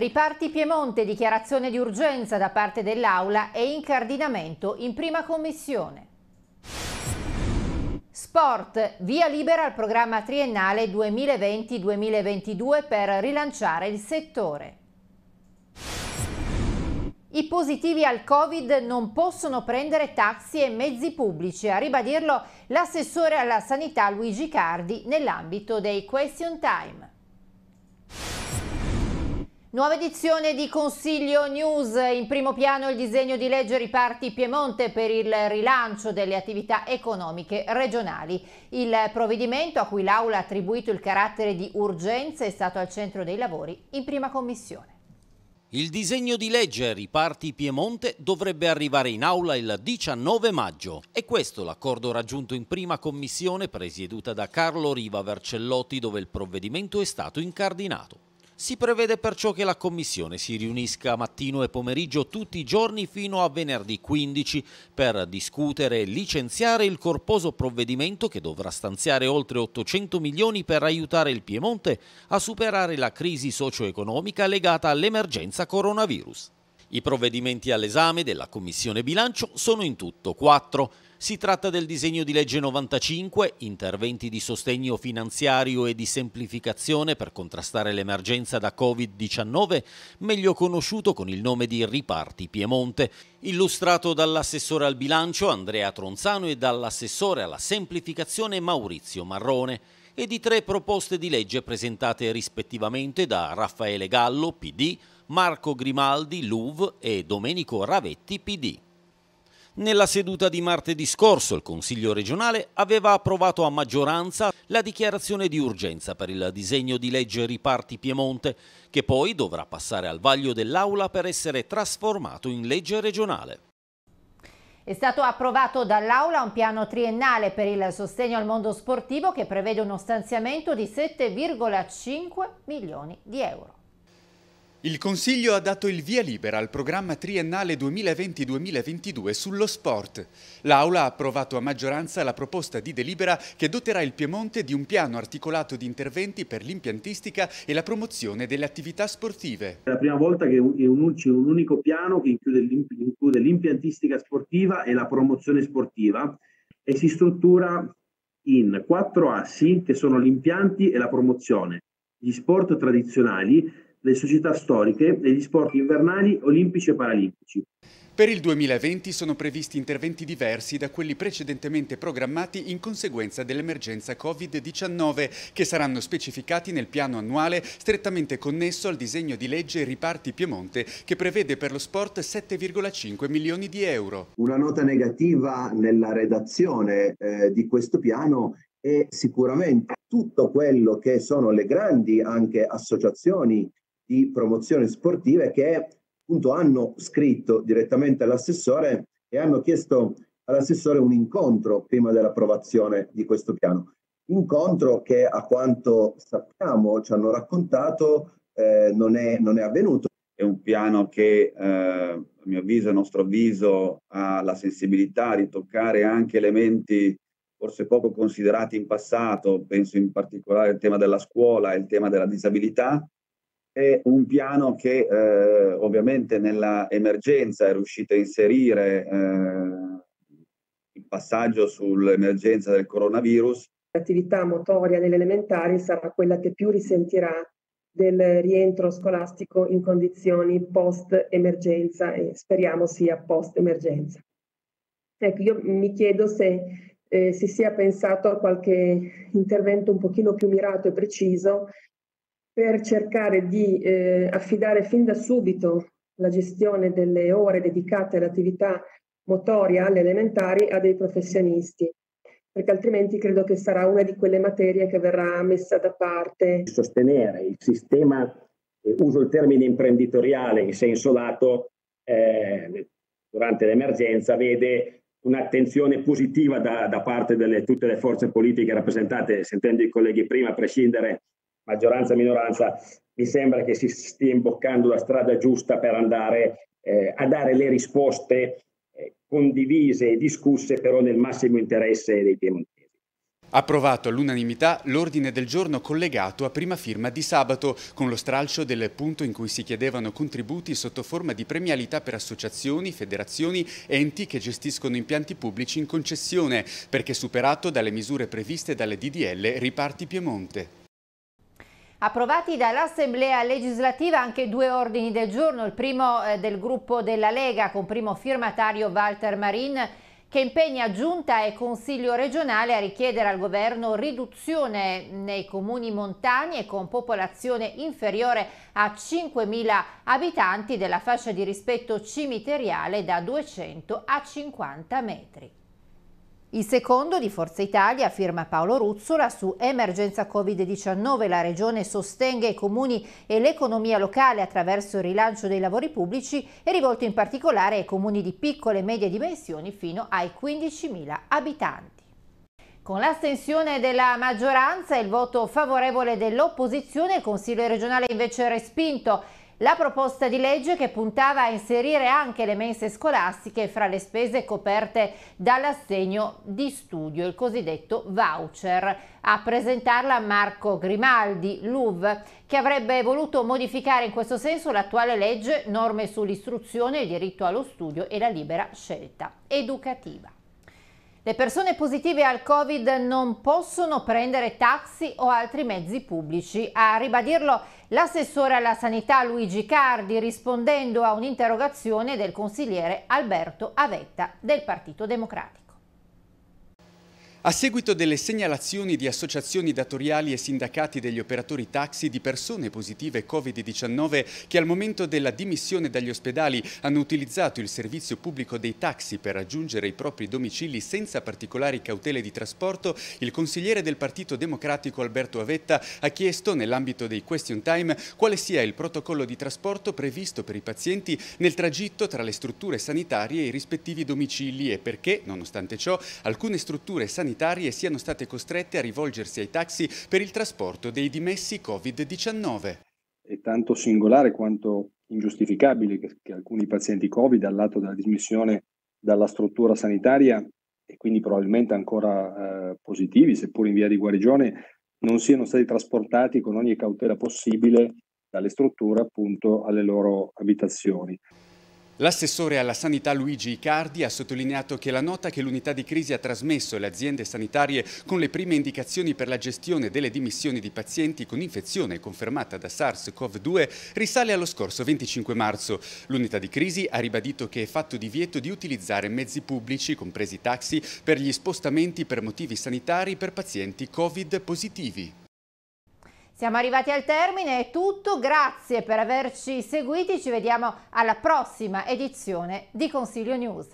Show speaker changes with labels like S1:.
S1: Riparti Piemonte, dichiarazione di urgenza da parte dell'Aula e incardinamento in prima commissione. Sport, via libera al programma triennale 2020-2022 per rilanciare il settore. I positivi al Covid non possono prendere taxi e mezzi pubblici, a ribadirlo l'assessore alla sanità Luigi Cardi nell'ambito dei Question Time. Nuova edizione di Consiglio News, in primo piano il disegno di legge riparti Piemonte per il rilancio delle attività economiche regionali. Il provvedimento a cui l'Aula ha attribuito il carattere di urgenza è stato al centro dei lavori in prima commissione.
S2: Il disegno di legge Riparti Piemonte dovrebbe arrivare in aula il 19 maggio. E questo l'accordo raggiunto in prima commissione presieduta da Carlo Riva Vercellotti dove il provvedimento è stato incardinato. Si prevede perciò che la Commissione si riunisca mattino e pomeriggio tutti i giorni fino a venerdì 15 per discutere e licenziare il corposo provvedimento che dovrà stanziare oltre 800 milioni per aiutare il Piemonte a superare la crisi socio-economica legata all'emergenza coronavirus. I provvedimenti all'esame della Commissione Bilancio sono in tutto quattro. Si tratta del disegno di legge 95, interventi di sostegno finanziario e di semplificazione per contrastare l'emergenza da Covid-19, meglio conosciuto con il nome di Riparti Piemonte, illustrato dall'assessore al bilancio Andrea Tronzano e dall'assessore alla semplificazione Maurizio Marrone e di tre proposte di legge presentate rispettivamente da Raffaele Gallo, PD, Marco Grimaldi, LUV e Domenico Ravetti, PD. Nella seduta di martedì scorso il Consiglio regionale aveva approvato a maggioranza la dichiarazione di urgenza per il disegno di legge Riparti Piemonte, che poi dovrà passare al vaglio dell'Aula per essere trasformato in legge regionale.
S1: È stato approvato dall'Aula un piano triennale per il sostegno al mondo sportivo che prevede uno stanziamento di 7,5 milioni di euro.
S3: Il Consiglio ha dato il via libera al programma triennale 2020-2022 sullo sport. L'Aula ha approvato a maggioranza la proposta di delibera che doterà il Piemonte di un piano articolato di interventi per l'impiantistica e la promozione delle attività sportive. È la prima
S2: volta che c'è un, un unico piano che include l'impiantistica sportiva e la promozione sportiva e si struttura in quattro assi che sono gli impianti e la promozione, gli sport tradizionali le società storiche e gli sport invernali, olimpici e paralimpici.
S3: Per il 2020 sono previsti interventi diversi da quelli precedentemente programmati in conseguenza dell'emergenza Covid-19, che saranno specificati nel piano annuale strettamente connesso al disegno di legge Riparti Piemonte, che prevede per lo sport 7,5 milioni di euro.
S2: Una nota negativa nella redazione eh, di questo piano è sicuramente tutto quello che sono le grandi anche associazioni di promozione sportiva che appunto hanno scritto direttamente all'assessore e hanno chiesto all'assessore un incontro prima dell'approvazione di questo piano. Incontro che a quanto sappiamo, ci hanno raccontato, eh, non, è, non, è, avvenuto.
S3: È un piano che, eh, a mio avviso, a nostro avviso, ha la sensibilità di toccare anche elementi forse poco considerati in passato, penso in particolare al tema della scuola e il tema della disabilità, è un piano che eh, ovviamente nella emergenza è riuscito a inserire eh, il passaggio sull'emergenza del coronavirus.
S1: L'attività motoria elementari sarà quella che più risentirà del rientro scolastico in condizioni post-emergenza e speriamo sia post-emergenza. Ecco, io mi chiedo se eh, si sia pensato a qualche intervento un pochino più mirato e preciso per cercare di eh, affidare fin da subito la gestione delle ore dedicate all'attività motoria alle elementari a dei professionisti, perché altrimenti credo che sarà una di quelle materie che verrà messa da parte.
S2: Sostenere il sistema, eh, uso il termine imprenditoriale in senso lato, eh, durante l'emergenza vede un'attenzione positiva da, da parte di tutte le forze politiche rappresentate, sentendo i colleghi prima, a prescindere maggioranza e minoranza, mi sembra che si stia imboccando la strada giusta per andare eh, a dare le risposte eh, condivise e discusse però nel massimo interesse dei piemontesi.
S3: Approvato all'unanimità l'ordine del giorno collegato a prima firma di sabato, con lo stralcio del punto in cui si chiedevano contributi sotto forma di premialità per associazioni, federazioni, enti che gestiscono impianti pubblici in concessione, perché superato dalle misure previste dalle DDL Riparti Piemonte.
S1: Approvati dall'Assemblea legislativa anche due ordini del giorno, il primo eh, del gruppo della Lega con primo firmatario Walter Marin che impegna Giunta e Consiglio regionale a richiedere al governo riduzione nei comuni montani e con popolazione inferiore a 5.000 abitanti della fascia di rispetto cimiteriale da 200 a 50 metri. Il secondo di Forza Italia firma Paolo Ruzzola su emergenza Covid-19. La Regione sostenga i comuni e l'economia locale attraverso il rilancio dei lavori pubblici e rivolto in particolare ai comuni di piccole e medie dimensioni fino ai 15.000 abitanti. Con l'astensione della maggioranza e il voto favorevole dell'opposizione, il Consiglio regionale invece è respinto la proposta di legge che puntava a inserire anche le mense scolastiche fra le spese coperte dall'assegno di studio, il cosiddetto voucher. A presentarla Marco Grimaldi, LUV, che avrebbe voluto modificare in questo senso l'attuale legge, norme sull'istruzione, il diritto allo studio e la libera scelta educativa. Le persone positive al Covid non possono prendere taxi o altri mezzi pubblici. A ribadirlo l'assessore alla sanità Luigi Cardi rispondendo a un'interrogazione del consigliere Alberto Avetta del Partito Democratico.
S3: A seguito delle segnalazioni di associazioni datoriali e sindacati degli operatori taxi di persone positive Covid-19 che al momento della dimissione dagli ospedali hanno utilizzato il servizio pubblico dei taxi per raggiungere i propri domicili senza particolari cautele di trasporto, il consigliere del Partito Democratico Alberto Avetta ha chiesto nell'ambito dei question time quale sia il protocollo di trasporto previsto per i pazienti nel tragitto tra le strutture sanitarie e i rispettivi domicili e perché, nonostante ciò, alcune strutture sanitarie sanitarie siano state costrette a rivolgersi ai taxi per il trasporto dei dimessi Covid-19. È tanto singolare quanto ingiustificabile che, che alcuni pazienti Covid, al lato della dismissione dalla struttura sanitaria e quindi probabilmente ancora eh, positivi, seppur in via di
S2: guarigione, non siano stati trasportati con ogni cautela possibile dalle strutture appunto alle loro abitazioni.
S3: L'assessore alla sanità Luigi Icardi ha sottolineato che la nota che l'unità di crisi ha trasmesso alle aziende sanitarie con le prime indicazioni per la gestione delle dimissioni di pazienti con infezione confermata da SARS-CoV-2 risale allo scorso 25 marzo. L'unità di crisi ha ribadito che è fatto divieto di utilizzare mezzi pubblici, compresi taxi, per gli spostamenti per motivi sanitari per pazienti Covid positivi.
S1: Siamo arrivati al termine, è tutto, grazie per averci seguiti, ci vediamo alla prossima edizione di Consiglio News.